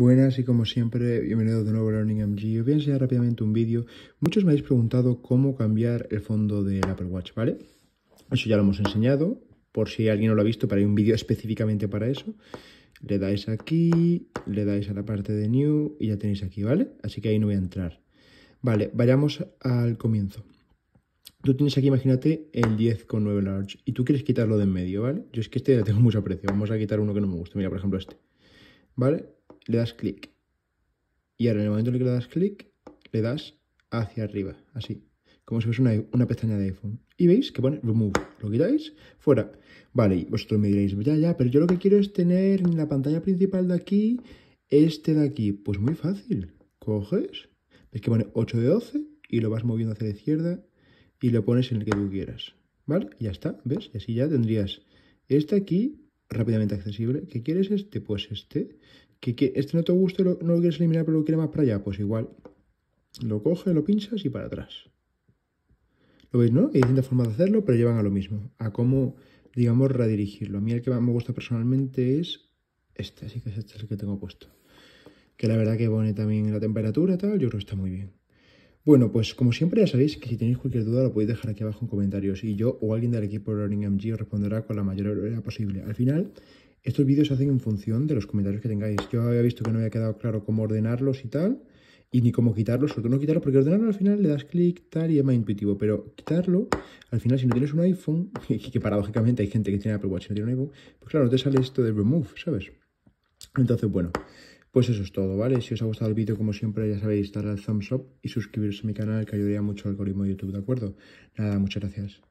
Buenas y como siempre, bienvenidos de nuevo a Learning Os voy a enseñar rápidamente un vídeo. Muchos me habéis preguntado cómo cambiar el fondo del Apple Watch, ¿vale? Eso ya lo hemos enseñado, por si alguien no lo ha visto, para hay un vídeo específicamente para eso. Le dais aquí, le dais a la parte de New y ya tenéis aquí, ¿vale? Así que ahí no voy a entrar. Vale, vayamos al comienzo. Tú tienes aquí, imagínate, el 10,9 large y tú quieres quitarlo de en medio, ¿vale? Yo es que este lo tengo mucho aprecio. Vamos a quitar uno que no me gusta. Mira, por ejemplo, este. ¿vale? Le das clic. Y ahora en el momento en el que le das clic, le das hacia arriba, así. Como si fuese una, pestaña de iPhone. Y veis que pone remove. Lo quitáis, fuera. Vale, y vosotros me diréis, ya, ya, pero yo lo que quiero es tener en la pantalla principal de aquí, este de aquí. Pues muy fácil. Coges, ves que pone 8 de 12 y lo vas moviendo hacia la izquierda y lo pones en el que tú quieras. ¿Vale? ya está, ¿ves? así ya tendrías este aquí rápidamente accesible. ¿Qué quieres este? Pues este. este no te gusta, lo, no lo quieres eliminar, pero lo quieres más para allá? Pues igual. Lo coges, lo pinchas y para atrás. ¿Lo veis, no? Hay distintas formas de hacerlo, pero llevan a lo mismo. A cómo, digamos, redirigirlo. A mí el que más me gusta personalmente es este. Así que este es el que tengo puesto. Que la verdad que pone también la temperatura y tal, yo creo que está muy bien. Bueno, pues como siempre ya sabéis que si tenéis cualquier duda lo podéis dejar aquí abajo en comentarios y yo o alguien del equipo de Learning os responderá con la mayor brevedad posible. Al final, estos vídeos se hacen en función de los comentarios que tengáis. Yo había visto que no había quedado claro cómo ordenarlos y tal, y ni cómo quitarlos, sobre todo no quitarlos, porque ordenarlo al final le das clic tal y es más intuitivo, pero quitarlo, al final si no tienes un iPhone, que paradójicamente hay gente que tiene Apple Watch y no tiene un iPhone, pues claro, no te sale esto de remove, ¿sabes? Entonces, bueno, pues eso es todo, ¿vale? Si os ha gustado el vídeo, como siempre, ya sabéis, darle al thumbs up y suscribiros a mi canal, que ayudaría mucho al algoritmo de YouTube, ¿de acuerdo? Nada, muchas gracias.